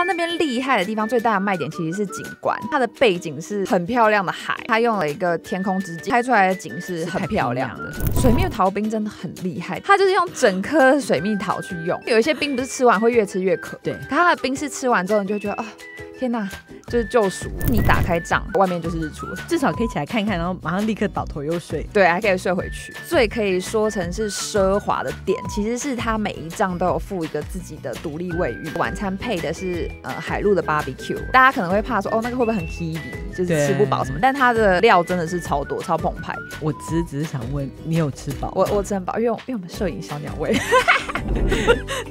它那边厉害的地方，最大的卖点其实是景观。它的背景是很漂亮的海，它用了一个天空之镜拍出来的景是很漂亮的。水蜜桃冰真的很厉害，它就是用整颗水蜜桃去用。有一些冰不是吃完会越吃越渴，对。可它的冰是吃完之后你就觉得啊。天呐，就是救赎！你打开帐，外面就是日出至少可以起来看一看，然后马上立刻倒头又睡，对，还可以睡回去。最可以说成是奢华的点，其实是它每一帐都有附一个自己的独立卫浴。晚餐配的是呃海陆的 BBQ，大家可能会怕说，哦，那个会不会很 k e y 就是吃不饱什么？但它的料真的是超多，超澎湃。我只只是想问，你有吃饱？我我真饱，因为因为我们摄影小鸟胃。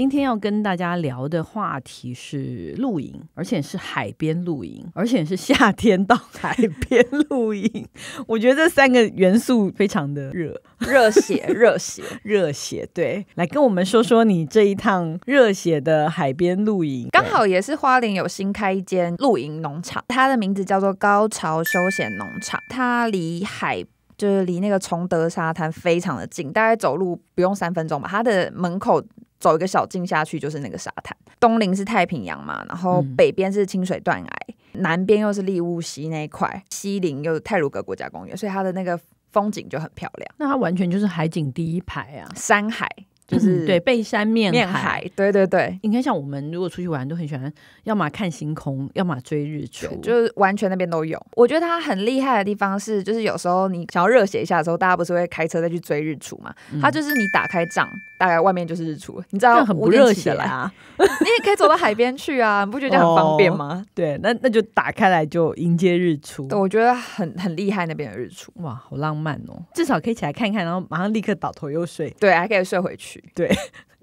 今天要跟大家聊的话题是露营，而且是海边露营，而且是夏天到海边露营。我觉得这三个元素非常的热，热血，热血，热血。对，来跟我们说说你这一趟热血的海边露营。刚好也是花莲有新开一间露营农场，它的名字叫做高潮休闲农场。它离海就是离那个崇德沙滩非常的近，大概走路不用三分钟吧。它的门口。走一个小径下去就是那个沙滩，东临是太平洋嘛，然后北边是清水断崖，南边又是利物西那一块，西邻又泰鲁阁国家公园，所以它的那个风景就很漂亮。那它完全就是海景第一排啊，山海。就是对背山面海，对对对，应该像我们如果出去玩都很喜欢，要么看星空，要么追日出，就是完全那边都有。我觉得它很厉害的地方是，就是有时候你想要热血一下的时候，大家不是会开车再去追日出嘛？它就是你打开帐，大概外面就是日出，你知道很不热血啊。你也可以走到海边去啊，你不觉得很方便吗？对，那那就打开来就迎接日出。对，我觉得很很厉害，那边的日出哇，好浪漫哦。至少可以起来看看，然后马上立刻倒头又睡，对，还可以睡回去。对，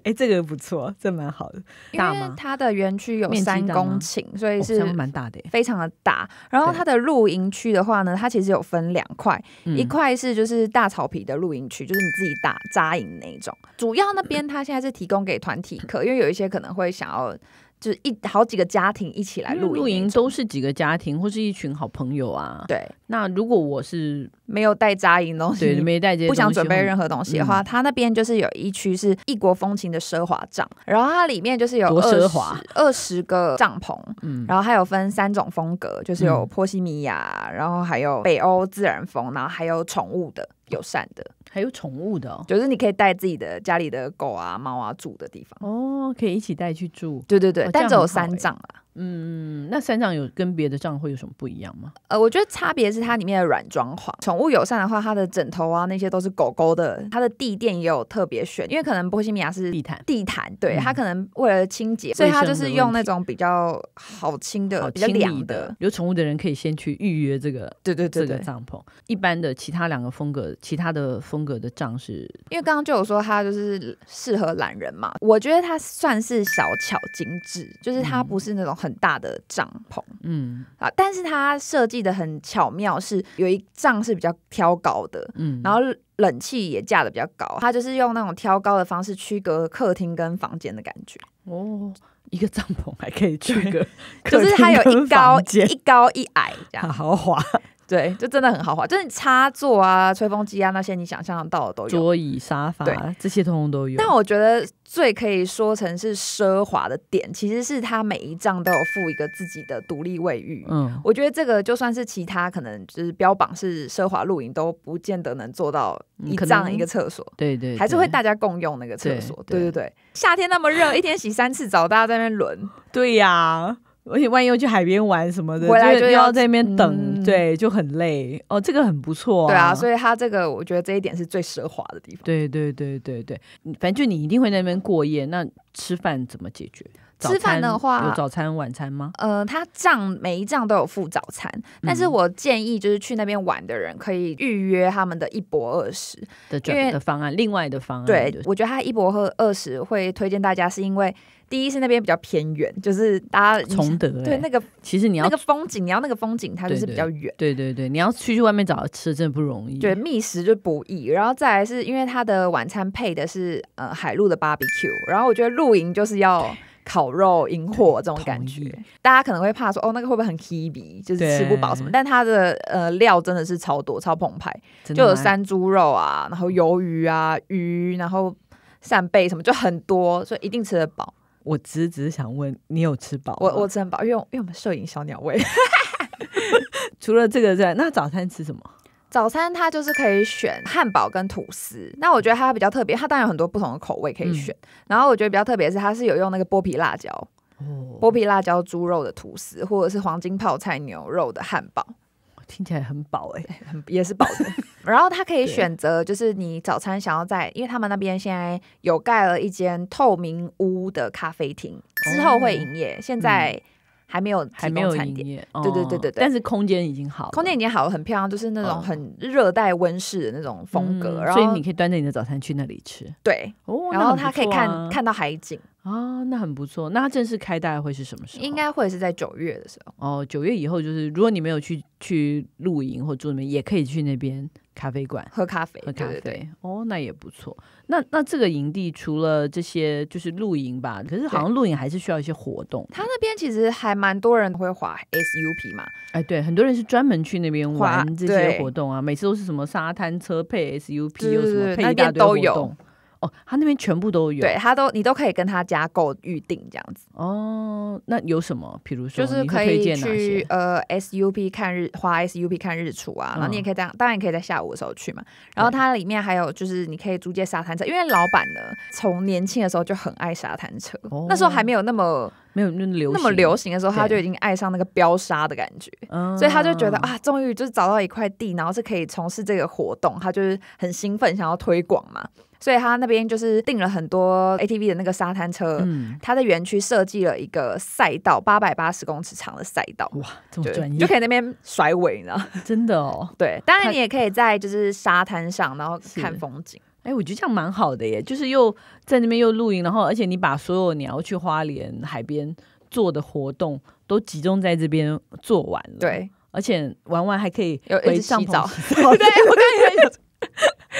哎，这个不错，这蛮好的，因为它的园区有三公顷，所以是蛮大的，非常的大。然后它的露营区的话呢，它其实有分两块，一块是就是大草皮的露营区，就是你自己打扎营那种。主要那边它现在是提供给团体客，因为有一些可能会想要。就是一好几个家庭一起来露露营，都是几个家庭或是一群好朋友啊。对，那如果我是没有带扎营东西，没带不想准备任何东西的话，它那边就是有一区是异国风情的奢华帐，然后它里面就是有二十二十个帐篷，嗯，然后还有分三种风格，就是有波西米亚，然后还有北欧自然风，然后还有宠物的友善的。还有宠物的，就是你可以带自己的家里的狗啊、猫啊住的地方哦，可以一起带去住。对对对，但只有三张啦。嗯，那三藏有跟别的帐会有什么不一样吗？呃，我觉得差别是它里面的软装化，宠物友善的话，它的枕头啊那些都是狗狗的，它的地垫也有特别选，因为可能波西米亚是地毯，地毯，对，它可能为了清洁，所以它就是用那种比较好清的、比较凉的。有宠物的人可以先去预约这个，对对对，这个帐篷。一般的其他两个风格，其他的风格的帐是因为刚刚就有说它就是适合懒人嘛，我觉得它算是小巧精致，就是它不是那种很。很大的帐篷，嗯啊，但是它设计的很巧妙，是有一帐是比较挑高的，嗯，然后冷气也架的比较高，它就是用那种挑高的方式区隔客厅跟房间的感觉哦，一个帐篷还可以区隔，可是它有一高一高一矮，这样豪华。对，就真的很豪华，就是插座啊、吹风机啊那些你想象到的都有。桌椅沙发，这些通通都有。但我觉得最可以说成是奢华的点，其实是它每一张都有附一个自己的独立卫浴。嗯，我觉得这个就算是其他可能就是标榜是奢华露营都不见得能做到一帐一个厕所。对对，还是会大家共用那个厕所。对对对，夏天那么热，一天洗三次澡，大家在那轮。对呀。而且万一要去海边玩什么的，回来就要在那边等，对，就很累。哦，这个很不错。对啊，所以它这个，我觉得这一点是最奢华的地方。对对对对对，反正就你一定会在那边过夜。那吃饭怎么解决？吃饭的话有早餐、晚餐吗？呃，他账每一账都有付早餐，但是我建议就是去那边玩的人可以预约他们的一博二十的，因为的方案，另外的方案。对，我觉得他一博和二十会推荐大家，是因为第一是那边比较偏远，就是大家崇德对那个，其实你要那个风景，你要那个风景，它就是比较远。对对对，你要去去外面找吃真的不容易，对觅食就不易。然后再来是因为他的晚餐配的是呃海陆的 b a r b e c u e 然后我觉得露营就是要。烤肉、萤火这种感觉，大家可能会怕说，哦，那个会不会很 k i b t y 就是吃不饱什么？但它的呃料真的是超多、超澎湃，就有山猪肉啊，然后鱿鱼啊、鱼，然后扇贝什么，就很多，所以一定吃得饱。我只只是想问，你有吃饱？我我吃很饱，因为因为我们摄影小鸟胃。除了这个之外，那早餐吃什么？早餐它就是可以选汉堡跟吐司，那我觉得它比较特别，它当然有很多不同的口味可以选。然后我觉得比较特别是它是有用那个剥皮辣椒，剥皮辣椒猪肉的吐司，或者是黄金泡菜牛肉的汉堡，听起来很饱哎，很也是饱。然后它可以选择就是你早餐想要在，因为他们那边现在有盖了一间透明屋的咖啡厅，之后会营业，现在。还没有，还没有营业，对对对对对。但是空间已经好，空间已经好，很漂亮，就是那种很热带温室的那种风格。所以你可以端着你的早餐去那里吃。对，然后他可以看看到海景。啊，那很不错。那正式开大概会是什么时候？应该会是在九月的时候。哦，九月以后就是，如果你没有去去露营或住那边，也可以去那边咖啡馆喝咖啡、喝咖啡。哦，那也不错。那那这个营地除了这些就是露营吧？可是好像露营还是需要一些活动。他那边其实还蛮多人会滑 SUP 嘛？哎，对，很多人是专门去那边玩这些活动啊。每次都是什么沙滩车配 SUP，又什么配一大堆活动。哦，他那边全部都有，对他都你都可以跟他加购预定这样子。哦，那有什么？比如说，就是可以去呃，SUP 看日花，SUP 看日出啊。然后你也可以当当然也可以在下午的时候去嘛。然后它里面还有就是你可以租借沙滩车，因为老板呢从年轻的时候就很爱沙滩车，那时候还没有那么没有那流那么流行的时候，他就已经爱上那个飙沙的感觉，所以他就觉得啊，终于就是找到一块地，然后是可以从事这个活动，他就是很兴奋，想要推广嘛。所以他那边就是订了很多 ATV 的那个沙滩车，他在园区设计了一个赛道，八百八十公尺长的赛道，哇，这么专业，就可以那边甩尾呢，真的哦。对，当然你也可以在就是沙滩上，然后看风景。哎，我觉得这样蛮好的耶，就是又在那边又露营，然后而且你把所有你要去花莲海边做的活动都集中在这边做完了，对，而且玩完还可以回洗澡。对，我刚才。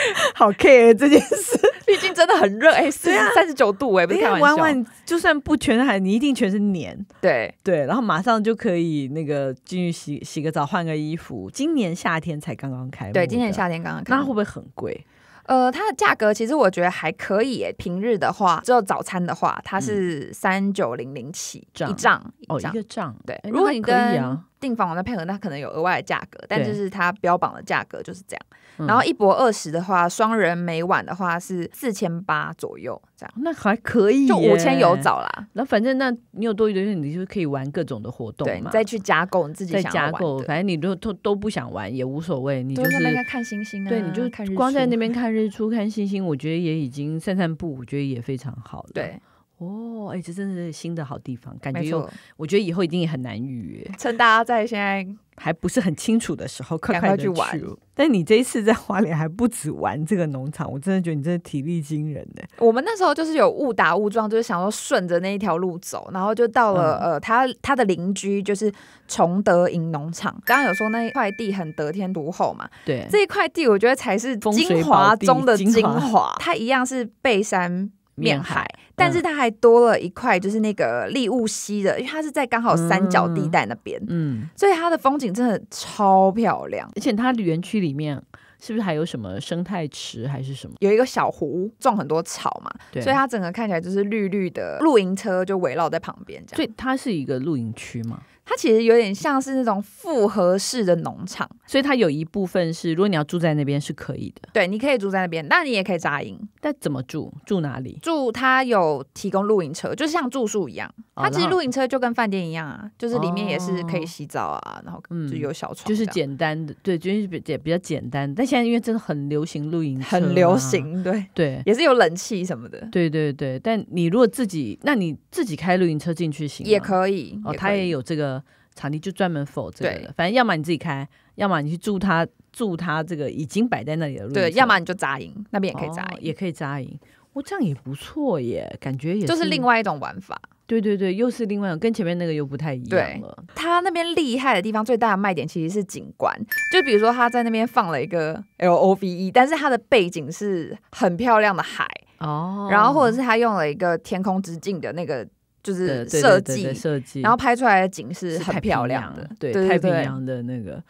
好 care 这件事，毕竟真的很热哎，三三十九度哎，不是开玩笑，就算不全汗，你一定全是黏，对对，然后马上就可以那个进去洗洗个澡，换个衣服。今年夏天才刚刚开对，今年夏天刚刚开那会不会很贵？呃，它的价格其实我觉得还可以，平日的话，只有早餐的话，它是三九零零起一账哦，一个账对，如果你跟。订房网的配合，那可能有额外的价格，但就是它标榜的价格就是这样。然后一博二十的话，双人每晚的话是四千八左右，这样那还可以，就五千有早啦。那反正那你有多余的钱，你就可以玩各种的活动，对，再去加购你自己。再加购，反正你都都都不想玩也无所谓，你就是看星星啊，对，你就光在那边看日出看星星，我觉得也已经散散步，我觉得也非常好了。对。哦，哎，这真的是新的好地方，感觉又，我觉得以后一定也很难约。趁大家在现在还不是很清楚的时候，赶快去玩。但你这一次在花莲还不止玩这个农场，我真的觉得你真的体力惊人呢。我们那时候就是有误打误撞，就是想说顺着那一条路走，然后就到了呃，他他的邻居就是崇德营农场。刚刚有说那一块地很得天独厚嘛，对，这一块地我觉得才是精华中的精华，它一样是背山。面海，但是它还多了一块，就是那个利物西的，因为它是在刚好三角地带那边，嗯，所以它的风景真的超漂亮，而且它的园区里面是不是还有什么生态池还是什么？有一个小湖，种很多草嘛，所以它整个看起来就是绿绿的，露营车就围绕在旁边，这样，所以它是一个露营区吗？它其实有点像是那种复合式的农场，所以它有一部分是，如果你要住在那边是可以的。对，你可以住在那边，但你也可以扎营。但怎么住？住哪里？住他有提供露营车，就是像住宿一样。它其实露营车就跟饭店一样啊，就是里面也是可以洗澡啊，然后就有小床，就是简单的，对，就是比比较简单。但现在因为真的很流行露营车，很流行，对对，也是有冷气什么的。对对对，但你如果自己，那你自己开露营车进去行？也可以。哦，他也有这个。场地就专门否这个，反正要么你自己开，要么你去住他住他这个已经摆在那里的路。对，要么你就扎营，那边也可以扎，营、也可以扎营。我这样也不错耶，感觉也是，就是另外一种玩法。对对对，又是另外一种，跟前面那个又不太一样了。他那边厉害的地方最大的卖点其实是景观，就比如说他在那边放了一个 L O V E，但是它的背景是很漂亮的海哦，然后或者是他用了一个天空之境的那个。就是设计设计，然后拍出来的景是很漂亮的，对太平洋的那个。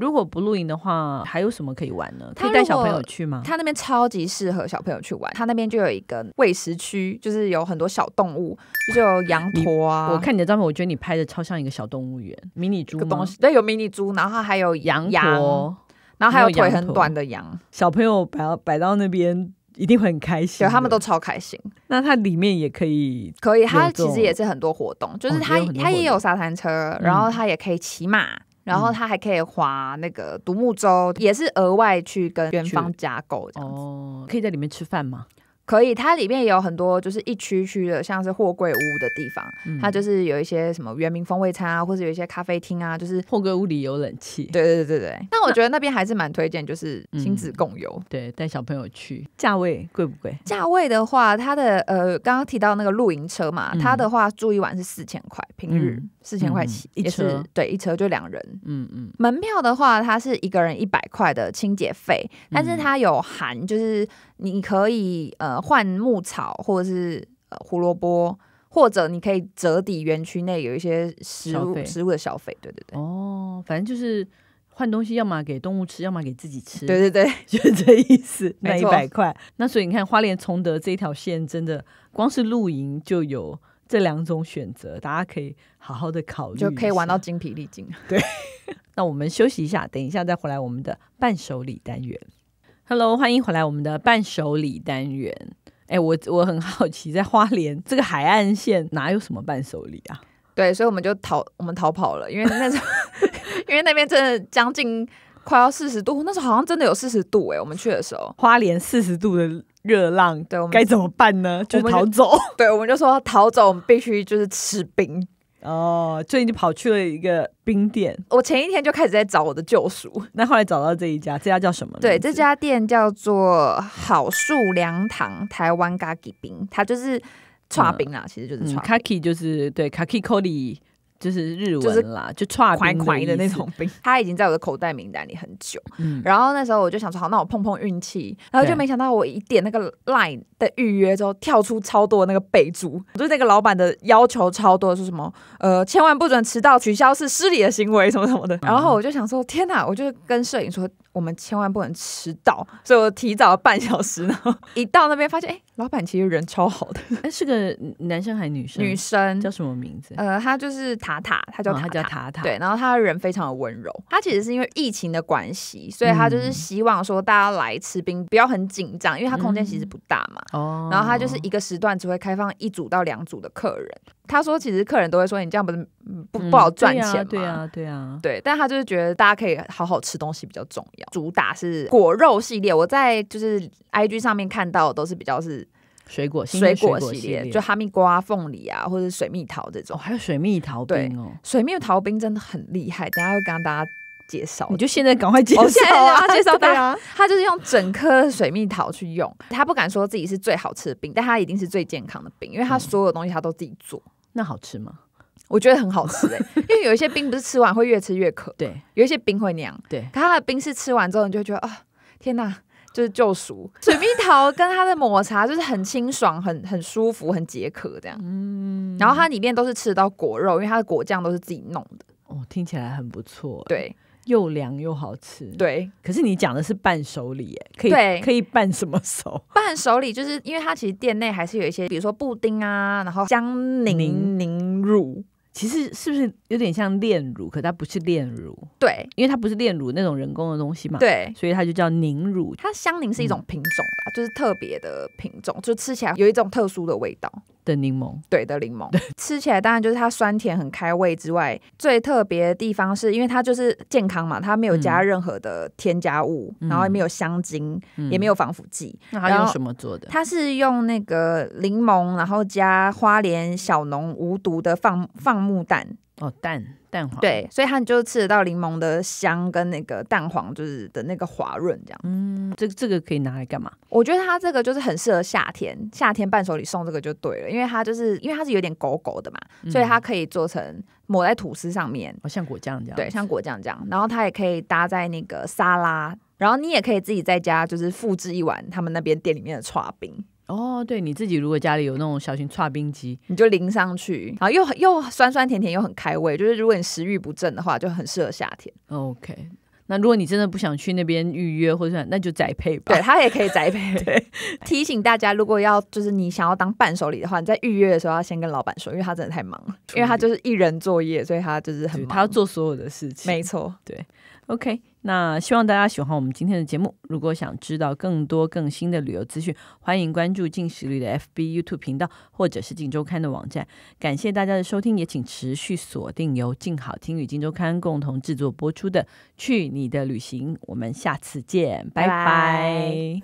如果不露营的话，还有什么可以玩呢？可以带小朋友去吗？他那边超级适合小朋友去玩，他那边就有一个喂食区，就是有很多小动物，就有羊驼啊。我看你的照片，我觉得你拍的超像一个小动物园，迷你猪东西，对，有迷你猪，然后还有羊驼，然后还有腿很短的羊。小朋友摆到摆到那边。一定会很开心，对，他们都超开心。那它里面也可以，可以，它其实也是很多活动，就是它它也有沙滩车，然后它也可以骑马，然后它还可以划那个独木舟，也是额外去跟元方加购这样子。哦，可以在里面吃饭吗？可以，它里面也有很多，就是一区区的，像是货柜屋的地方，它就是有一些什么原名风味餐啊，或者有一些咖啡厅啊，就是货柜屋里有冷气。对对对对对。但我觉得那边还是蛮推荐，就是亲子共游，对，带小朋友去。价位贵不贵？价位的话，它的呃，刚刚提到那个露营车嘛，它的话住一晚是四千块平日。四千块钱一车，对，一车就两人。嗯嗯，门票的话，它是一个人一百块的清洁费，但是它有含，就是你可以呃换牧草或者是呃、胡萝卜，或者你可以折抵园区内有一些食物食物的消费。对对对，哦，反正就是换东西，要么给动物吃，要么给自己吃。对对对，就这意思。那一百块，那所以你看，花莲崇德这条线真的，光是露营就有。这两种选择，大家可以好好的考虑，就可以玩到精疲力尽。对，那我们休息一下，等一下再回来我们的伴手礼单元。Hello，欢迎回来我们的伴手礼单元。哎，我我很好奇，在花莲这个海岸线哪有什么伴手礼啊？对，所以我们就逃，我们逃跑了，因为那时候，因为那边真的将近快要四十度，那时候好像真的有四十度哎，我们去的时候，花莲四十度的。热浪，对，该怎么办呢？就逃走。对，我们就说逃走，我们必须就是吃冰哦。最近就跑去了一个冰店。我前一天就开始在找我的救赎，那后来找到这一家，这家叫什么？对，这家店叫做好树凉堂台湾咖喱冰，它就是串冰啦，其实就是串咖喱，就是对咖喱咖喱。就是日文啦，就踹怀的那种冰。他 已经在我的口袋名单里很久，嗯、然后那时候我就想说，好，那我碰碰运气。然后就没想到我一点那个 Line 的预约之后，跳出超多那个备注，对那个老板的要求超多，说什么呃，千万不准迟到，取消是失礼的行为，什么什么的。然后我就想说，天哪！我就跟摄影说，我们千万不能迟到，所以我提早了半小时。然后一到那边发现，哎。老板其实人超好的，是个男生还是女生？女生叫什么名字？呃，他就是塔塔，他叫他叫塔塔。对，然后他的人非常的温柔。他其实是因为疫情的关系，所以他就是希望说大家来吃冰不要很紧张，因为他空间其实不大嘛。哦，然后他就是一个时段只会开放一组到两组的客人。他说：“其实客人都会说，你这样不是不不好赚钱吗？对啊，对啊，对。但他就是觉得大家可以好好吃东西比较重要，主打是果肉系列。我在就是 I G 上面看到都是比较是水果水果系列，就哈密瓜、凤梨啊，或者水蜜桃这种。还有水蜜桃冰哦，水蜜桃冰真的很厉害。等下会跟大家。”介绍，你就现在赶快介绍。我现在要 介绍家，他就是用整颗水蜜桃去用，他不敢说自己是最好吃的饼，但他一定是最健康的饼，因为他所有东西他都自己做。那好吃吗？我觉得很好吃哎，因为有一些冰不是吃完会越吃越渴，对，有一些冰会凉，对，可他的冰是吃完之后你就觉得啊，天哪，就是救赎。水蜜桃跟它的抹茶就是很清爽，很很舒服，很解渴这样。嗯，然后它里面都是吃到果肉，因为它的果酱都是自己弄的。哦，听起来很不错。对。又凉又好吃，对。可是你讲的是伴手礼，哎，可以可以伴什么手？伴手礼就是因为它其实店内还是有一些，比如说布丁啊，然后香凝凝乳，其实是不是有点像炼乳？可它不是炼乳，对，因为它不是炼乳那种人工的东西嘛，对，所以它就叫凝乳。它香凝是一种品种啦，就是特别的品种，就吃起来有一种特殊的味道。的柠檬，对的柠檬，吃起来当然就是它酸甜很开胃之外，最特别的地方是因为它就是健康嘛，它没有加任何的添加物，然后也没有香精，也没有防腐剂。那它用什么做的？它是用那个柠檬，然后加花莲小农无毒的放放木蛋。哦，蛋蛋黄对，所以它就吃得到柠檬的香跟那个蛋黄就是的那个滑润这样。嗯，这这个可以拿来干嘛？我觉得它这个就是很适合夏天，夏天伴手礼送这个就对了，因为它就是因为它是有点狗狗的嘛，所以它可以做成抹在吐司上面，像果酱这样。对，像果酱这样。然后它也可以搭在那个沙拉，然后你也可以自己在家就是复制一碗他们那边店里面的刨冰。哦，对，你自己如果家里有那种小型刨冰机，你就淋上去，然后又又酸酸甜甜，又很开胃。就是如果你食欲不振的话，就很适合夏天。OK，那如果你真的不想去那边预约，或者那就宅配吧。对他也可以宅配。提醒大家，如果要就是你想要当伴手礼的话，你在预约的时候要先跟老板说，因为他真的太忙了，因为他就是一人作业，所以他就是很他要做所有的事情。没错，对。OK，那希望大家喜欢我们今天的节目。如果想知道更多更新的旅游资讯，欢迎关注“近食旅”的 FB、YouTube 频道，或者是《静周刊》的网站。感谢大家的收听，也请持续锁定由静好听与《静周刊》共同制作播出的《去你的旅行》。我们下次见，拜拜。